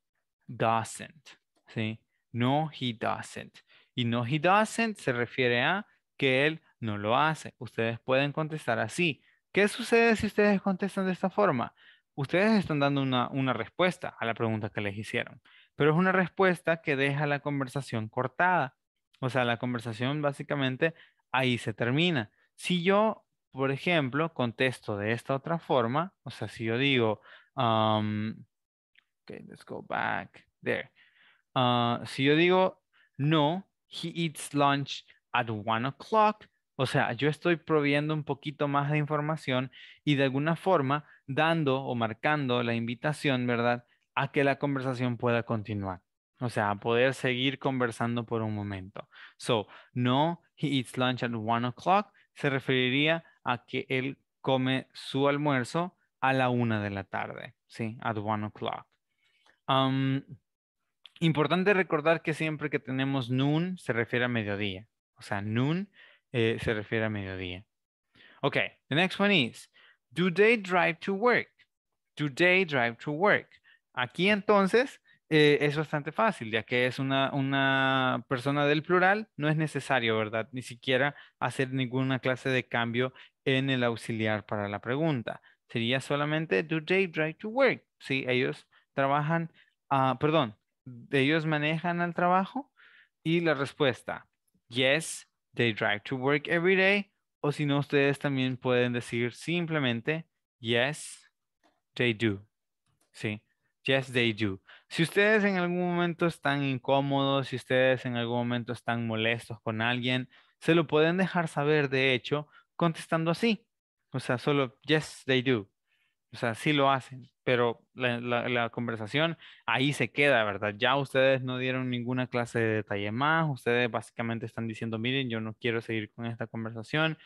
doesn't. ¿sí? No, he doesn't. Y no, he doesn't se refiere a que él no lo hace. Ustedes pueden contestar así. ¿Qué sucede si ustedes contestan de esta forma? Ustedes están dando una, respuesta a la pregunta que les hicieron, pero es una respuesta que deja la conversación cortada. O sea, la conversación básicamente ahí se termina. Si yo, por ejemplo, contesto de esta otra forma, o sea, si yo digo, um, okay, let's go back there. Ah, si yo digo, no, he eats lunch at one o'clock o sea, yo estoy proviendo un poquito más de información y de alguna forma dando o marcando la invitación, ¿verdad? A que la conversación pueda continuar. O sea, a poder seguir conversando por un momento. So, no, he eats lunch at one o'clock se referiría a que él come su almuerzo a la una de la tarde, ¿sí? At one o'clock. importante recordar que siempre que tenemos noon se refiere a mediodía. O sea, noon eh, se refiere a mediodía. Ok, the next one is, do they drive to work? Do they drive to work? Aquí entonces eh, es bastante fácil, ya que es una, persona del plural, no es necesario, ¿verdad? Ni siquiera hacer ninguna clase de cambio en el auxiliar para la pregunta. Sería solamente, do they drive to work? Sí, ellos trabajan, ah, perdón, ellos manejan al trabajo y la respuesta, yes, they drive to work every day. O si no, ustedes también pueden decir simplemente, yes, they do. Sí, yes, they do. Si ustedes en algún momento están incómodos, si ustedes en algún momento están molestos con alguien, se lo pueden dejar saber, de hecho, contestando así. O sea, solo, yes, they do. O sea, sí lo hacen pero la, conversación ahí se queda, ¿verdad? Ya ustedes no dieron ninguna clase de detalle más, ustedes básicamente están diciendo, miren, yo no quiero seguir con esta conversación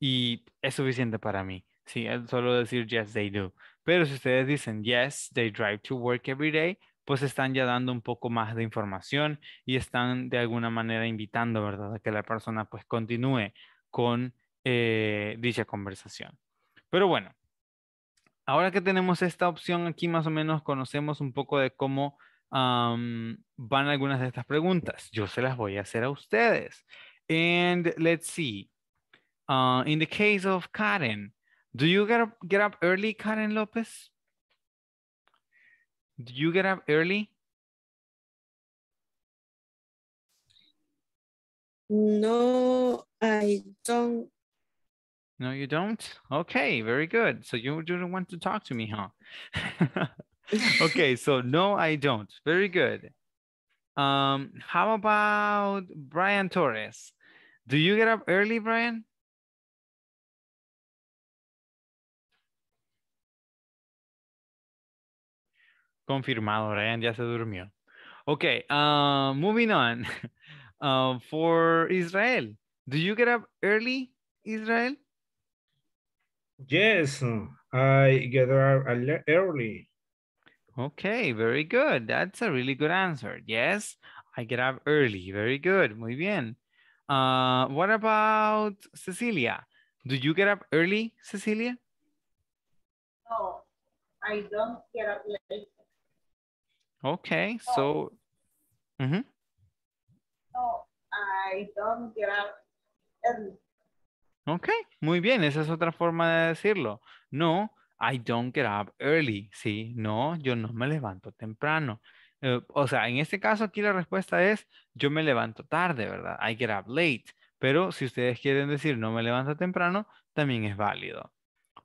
y es suficiente para mí. Sí, solo decir yes, they do. Pero si ustedes dicen yes, they drive to work every day, pues están ya dando un poco más de información y están de alguna manera invitando, ¿verdad?, a que la persona pues continúe con eh, dicha conversación. Pero bueno, ahora que tenemos esta opción aquí, más o menos conocemos un poco de cómo van algunas de estas preguntas. Yo se las voy a hacer a ustedes. And let's see. Uh, in the case of Karen, do you get up, early, Karen López? Do you get up early? No, I don't No, you don't? Okay, very good. So you didn't want to talk to me, huh? okay, so no, I don't. Very good. Um, how about Brian Torres? Do you get up early, Brian? Confirmado, Brian ya se durmió. Okay, uh, moving on. Uh, for Israel, do you get up early, Israel? Yes, I get up early. Okay, very good. That's a really good answer. Yes, I get up early. Very good. Muy bien. Uh, what about Cecilia? Do you get up early, Cecilia? No, I don't get up late. Okay, no. so... Mm -hmm. No, I don't get up early. Ok, muy bien, esa es otra forma de decirlo. No, I don't get up early, ¿sí? No, yo no me levanto temprano. Eh, o sea, en este caso aquí la respuesta es yo me levanto tarde, ¿verdad? I get up late. Pero si ustedes quieren decir no me levanto temprano, también es válido.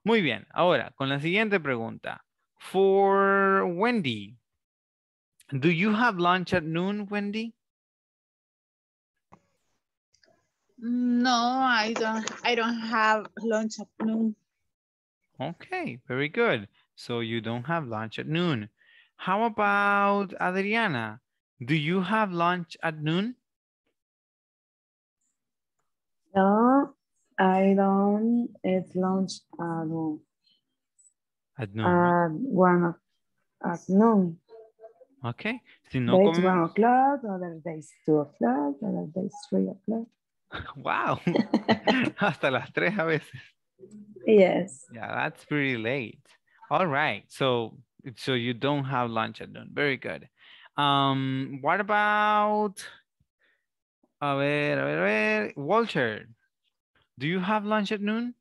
Muy bien, ahora con la siguiente pregunta. For Wendy, do you have lunch at noon, Wendy? No, I don't. I don't have lunch at noon. Okay, very good. So you don't have lunch at noon. How about Adriana? Do you have lunch at noon? No, I don't eat lunch at noon. At noon. At one at noon. Okay. Si no days one o'clock, other days two o'clock, other days three o'clock. Wow. Hasta las tres a veces. Yes. Yeah, that's pretty late. All right. So so you don't have lunch at noon. Very good. Um, what about a ver, a ver, a ver. Walter, do you have lunch at noon?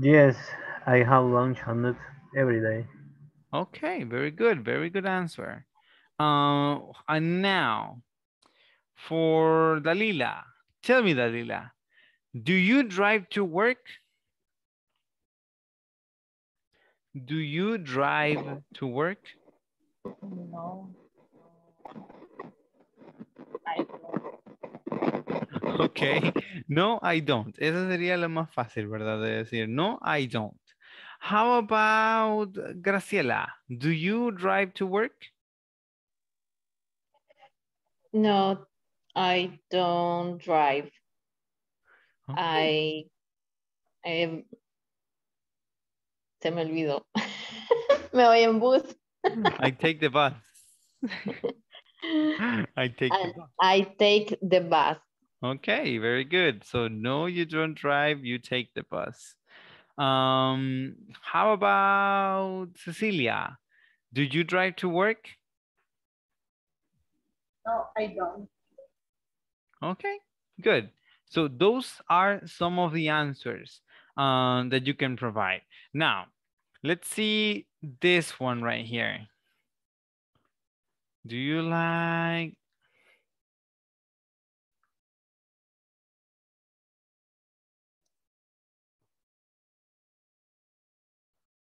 Yes, I have lunch at noon every day. Okay, very good. Very good answer. Uh, and now, for Dalila. Tell me, Dalila, do you drive to work? Do you drive to work? No. I don't. Okay. No, I don't. Esa sería la más fácil, ¿verdad? De decir, no, I don't. How about Graciela? Do you drive to work? No, I don't drive. Okay. I, I, se me olvidó. me voy en bus. I take the bus. I take I, the bus. I take the bus. Okay, very good. So no, you don't drive, you take the bus. Um, how about Cecilia? Do you drive to work? No, I don't. Okay, good. So those are some of the answers um, that you can provide. Now, let's see this one right here. Do you like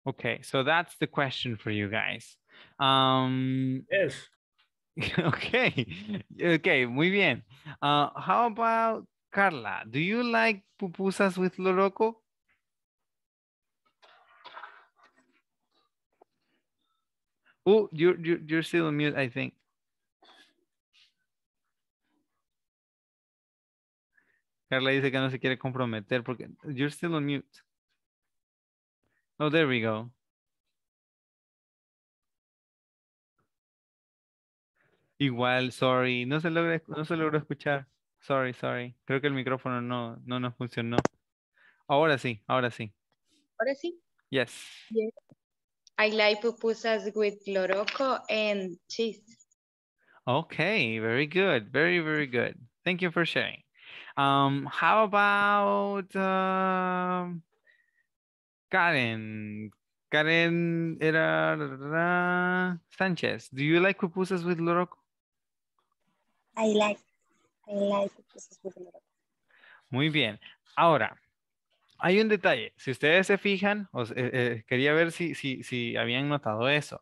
Okay, so that's the question for you guys. Um, yes. Okay, okay, muy bien. Uh, how about Carla? Do you like pupusas with loroco? Oh, you're, you're, you're still on mute, I think. Carla dice que no se quiere comprometer porque you're still on mute. Oh, there we go. Igual, sorry, no se logra, no se logró escuchar. Sorry, sorry. Creo que el micrófono no, no nos funcionó. Ahora sí, ahora sí. Ahora sí. Yes. I like pupusas with loroco and cheese. Okay, very good, very very good. Thank you for sharing. Um, how about um, Karen? Karen era Sanchez. Do you like pupusas with loroco? I like, I like pues, Muy bien. Ahora, hay un detalle. Si ustedes se fijan, eh, eh, quería ver si, si, si habían notado eso.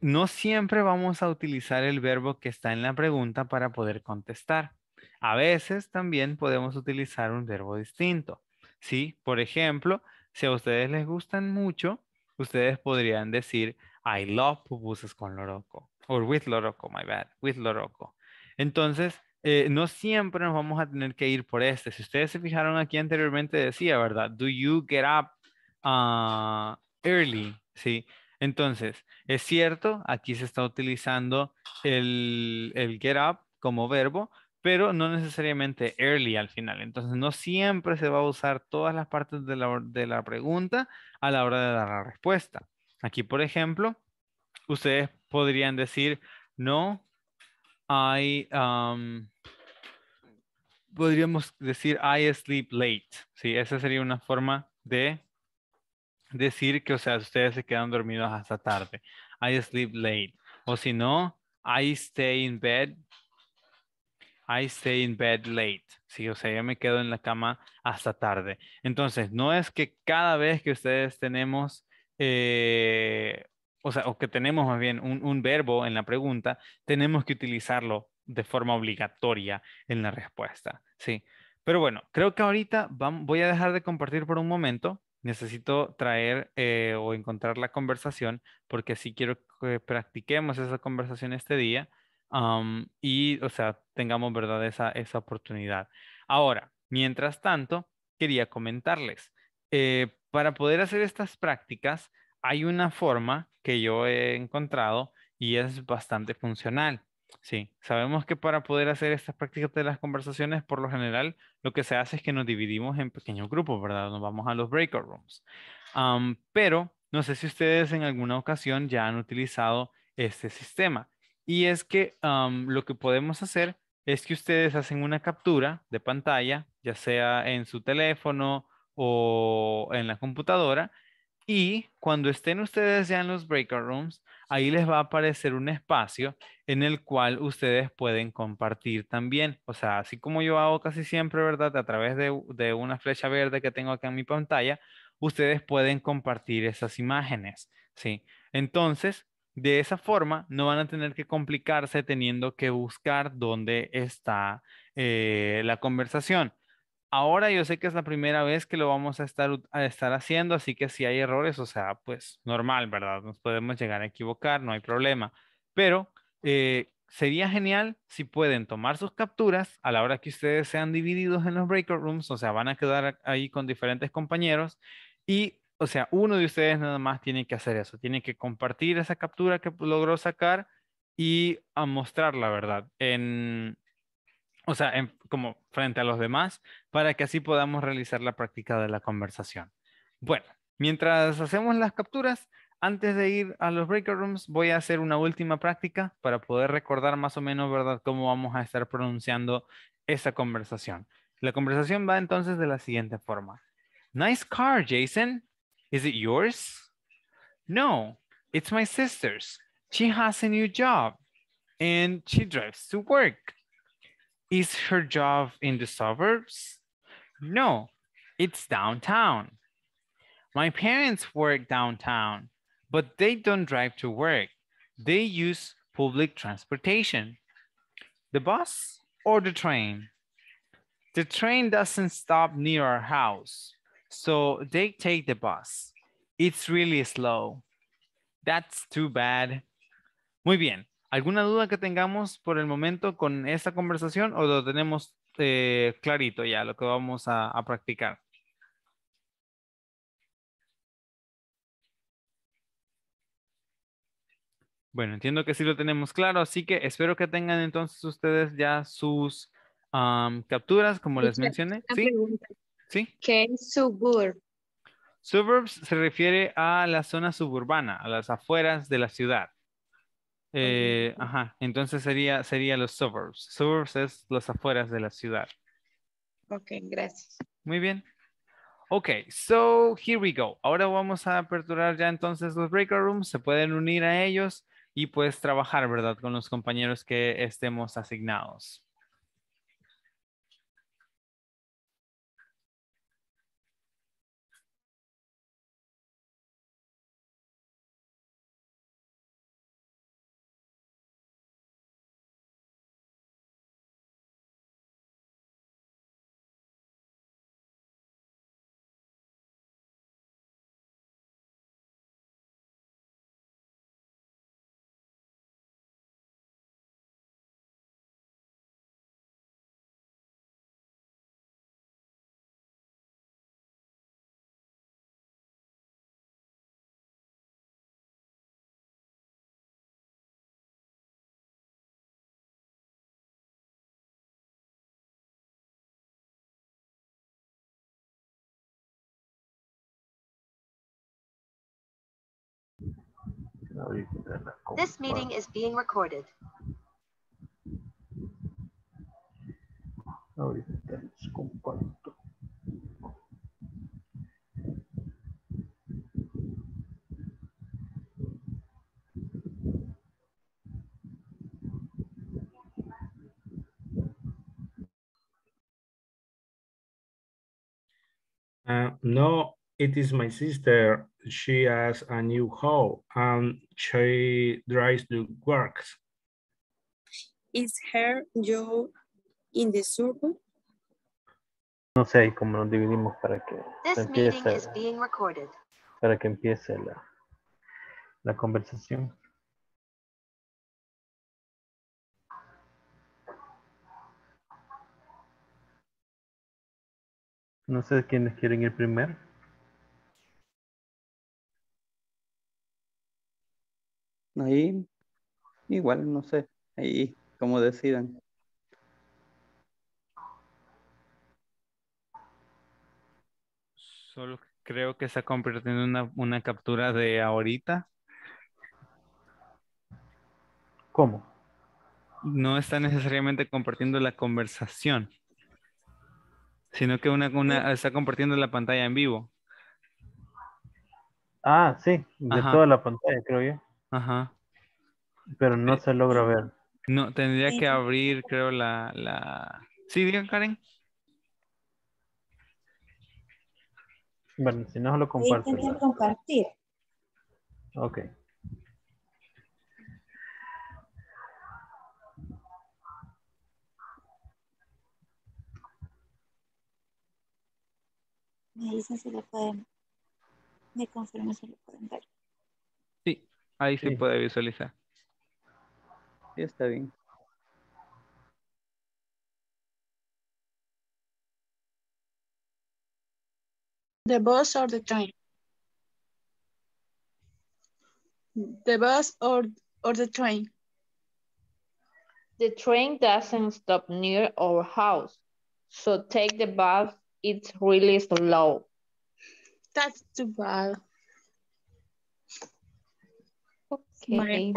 No siempre vamos a utilizar el verbo que está en la pregunta para poder contestar. A veces también podemos utilizar un verbo distinto. ¿Sí? Por ejemplo, si a ustedes les gustan mucho, ustedes podrían decir I love pupusas con loroco. Or with loroco, my bad. With loroco. Entonces, eh, no siempre nos vamos a tener que ir por este. Si ustedes se fijaron aquí anteriormente decía, ¿verdad? Do you get up ah, early? Sí. Entonces, es cierto, aquí se está utilizando el, get up como verbo, pero no necesariamente early al final. Entonces, no siempre se va a usar todas las partes de la, de la pregunta a la hora de dar la respuesta. Aquí, por ejemplo, ustedes podrían decir, no, I, podríamos decir I sleep late. Sí, esa sería una forma de decir que, o sea, ustedes se quedan dormidos hasta tarde. I sleep late. O si no, I stay in bed. I stay in bed late. Sí, o sea, yo me quedo en la cama hasta tarde. Entonces, no es que cada vez que ustedes tenemos eh, o sea, o que tenemos más bien un, verbo en la pregunta, tenemos que utilizarlo de forma obligatoria en la respuesta, ¿sí? Pero bueno, creo que ahorita voy a dejar de compartir por un momento. Necesito traer eh, o encontrar la conversación porque sí quiero que practiquemos esa conversación este día y, o sea, tengamos, ¿verdad?, esa, oportunidad. Ahora, mientras tanto, quería comentarles, eh, para poder hacer estas prácticas, hay una forma que yo he encontrado y es bastante funcional. Sí, sabemos que para poder hacer estas prácticas de las conversaciones, por lo general, lo que se hace es que nos dividimos en pequeños grupos, ¿verdad? Nos vamos a los breakout rooms. pero no sé si ustedes en alguna ocasión ya han utilizado este sistema. Y es que lo que podemos hacer es que ustedes hacen una captura de pantalla, ya sea en su teléfono o en la computadora, y cuando estén ustedes ya en los breakout rooms, ahí les va a aparecer un espacio en el cual ustedes pueden compartir también. O sea, así como yo hago casi siempre, ¿verdad? A través de, una flecha verde que tengo acá en mi pantalla, ustedes pueden compartir esas imágenes, ¿sí? Entonces, de esa forma, no van a tener que complicarse teniendo que buscar dónde está eh, la conversación. Ahora yo sé que es la primera vez que lo vamos a estar, a estar haciendo, así que si hay errores, o sea, pues normal, ¿verdad? Nos podemos llegar a equivocar, no hay problema. Pero eh, sería genial si pueden tomar sus capturas a la hora que ustedes sean divididos en los breakout rooms, o sea, van a quedar ahí con diferentes compañeros y, o sea, uno de ustedes nada más tiene que hacer eso, tiene que compartir esa captura que logró sacar y a mostrar la verdad. En, o sea, como frente a los demás, para que así podamos realizar la práctica de la conversación. Bueno, mientras hacemos las capturas, antes de ir a los breakout rooms, voy a hacer una última práctica para poder recordar más o menos, ¿verdad?, cómo vamos a estar pronunciando esa conversación. La conversación va entonces de la siguiente forma. Nice car, Jason. Is it yours? No, it's my sister's. She has a new job and she drives to work. Is her job in the suburbs? No, it's downtown. My parents work downtown, but they don't drive to work. They use public transportation, the bus or the train. The train doesn't stop near our house, so they take the bus. It's really slow. That's too bad. Muy bien. ¿Alguna duda que tengamos por el momento con esta conversación o lo tenemos eh, clarito ya lo que vamos a, practicar? Bueno, entiendo que sí lo tenemos claro, así que espero que tengan entonces ustedes ya sus capturas, como les mencioné. ¿Sí? ¿Qué es suburb? Suburbs se refiere a la zona suburbana, a las afueras de la ciudad. Eh, ajá, entonces sería, sería los suburbs. Suburbs es los afueras de la ciudad. Ok, gracias. Muy bien. Ok, so here we go. Ahora vamos a aperturar ya entonces los break rooms. Se pueden unir a ellos y pues trabajar, ¿verdad? Con los compañeros que estemos asignados. This meeting is being recorded. Oh, Ahorita les comparto. Uh, no, it is my sister. She has a new hoe and she drives to work. Is her job in the suburb? No sé cómo nos dividimos para que empiece para que empiece la, la conversación. No sé quiénes quieren ir primero. Ahí, igual, no sé. Ahí, como decidan. Solo creo que está compartiendo una, captura de ahorita. ¿Cómo? No está necesariamente compartiendo la conversación, sino que una, una está compartiendo la pantalla en vivo. Ah, sí, de toda la pantalla, creo yo. Ajá. Pero no eh, se logra ver. No, tendría que abrir, creo, la... la... Sí, digan, Karen. Bueno, si no, lo comparto. compartir. Ok. Me dicen si lo pueden, me confirman si lo pueden ver. Ahí sí. se puede visualizar. Sí, está bien. The bus or the train? The bus or, or the train? The train doesn't stop near our house, so take the bus. It's really slow. That's too bad. Okay.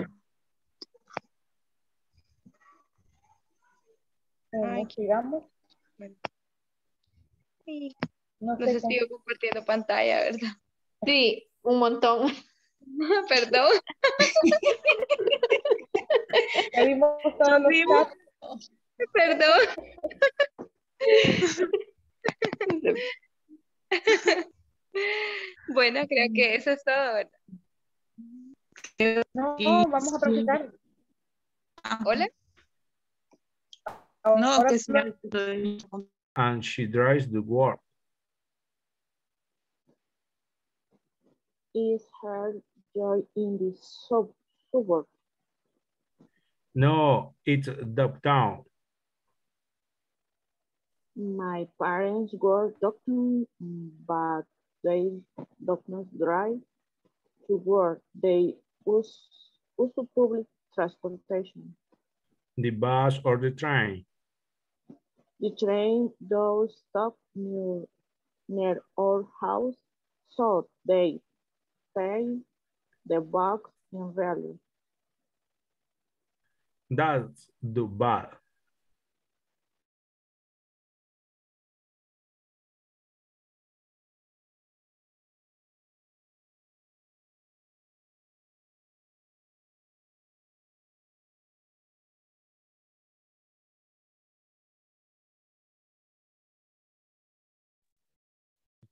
Sí. No, compartiendo pantalla, ¿verdad? Sí, un montón. Perdón. Perdón. bueno, creo que eso es todo, ¿verdad? No, vamos a ah. oh, No, que And she drives the work. Is her joy in the sub work? No, it's downtown. My parents were doctors, but they don't drive to work. They use, use public transportation. The bus or the train? The train does stop near, near our house, so they pay the box in value. That's the bus.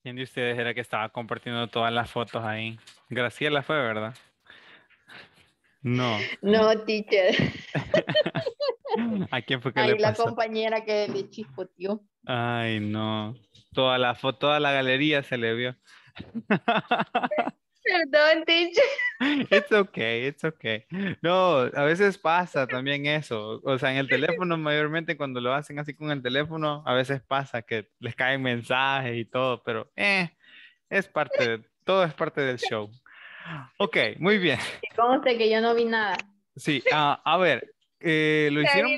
¿Quién de ustedes era que estaba compartiendo todas las fotos ahí? Graciela fue, ¿verdad? No. No, teacher. ¿A quién fue que Ay, la compañera que le chispoteó. Ay, no. Toda la foto, toda la galería se le vio. Perdón, teacher. It's okay, it's okay. No, a veces pasa también eso. O sea, en el teléfono, mayormente cuando lo hacen así con el teléfono, a veces pasa que les caen mensajes y todo, pero eh, es parte, todo es parte del show. Ok, muy bien. Conste que yo no vi nada. Sí, ah, a ver, eh, lo hicieron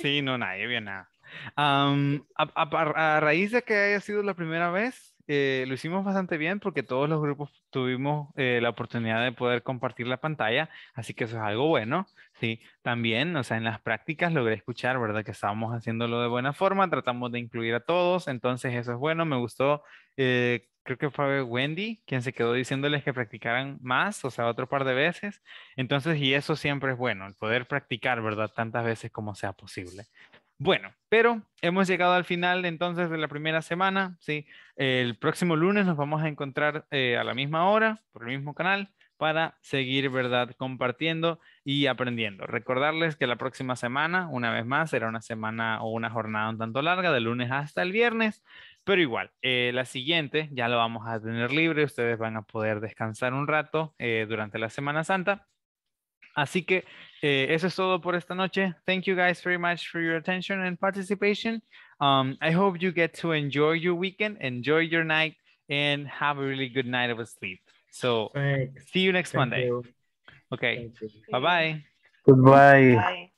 Sí, no, nadie vio nada. a, a raíz de que haya sido la primera vez, eh, lo hicimos bastante bien porque todos los grupos tuvimos eh, la oportunidad de poder compartir la pantalla, así que eso es algo bueno, ¿sí? También, o sea, en las prácticas logré escuchar, ¿verdad? Que estábamos haciéndolo de buena forma, tratamos de incluir a todos, entonces eso es bueno, me gustó. Eh, creo que fue Wendy quien se quedó diciéndoles que practicaran más, o sea, otro par de veces. Entonces, y eso siempre es bueno, el poder practicar, ¿verdad? Tantas veces como sea posible. Bueno, pero hemos llegado al final entonces de la primera semana, ¿sí? El próximo lunes nos vamos a encontrar eh, a la misma hora, por el mismo canal, para seguir, ¿verdad?, compartiendo y aprendiendo. Recordarles que la próxima semana, una vez más, será una semana o una jornada un tanto larga, de lunes hasta el viernes, pero igual, eh, la siguiente ya lo vamos a tener libre, ustedes van a poder descansar un rato eh, durante la Semana Santa. Así que Eh, eso es todo por esta noche. Thank you guys very much for your attention and participation. Um, I hope you get to enjoy your weekend, enjoy your night, and have a really good night of sleep. So Thanks. see you next Thank Monday. You. Okay. Bye-bye. Goodbye. Bye.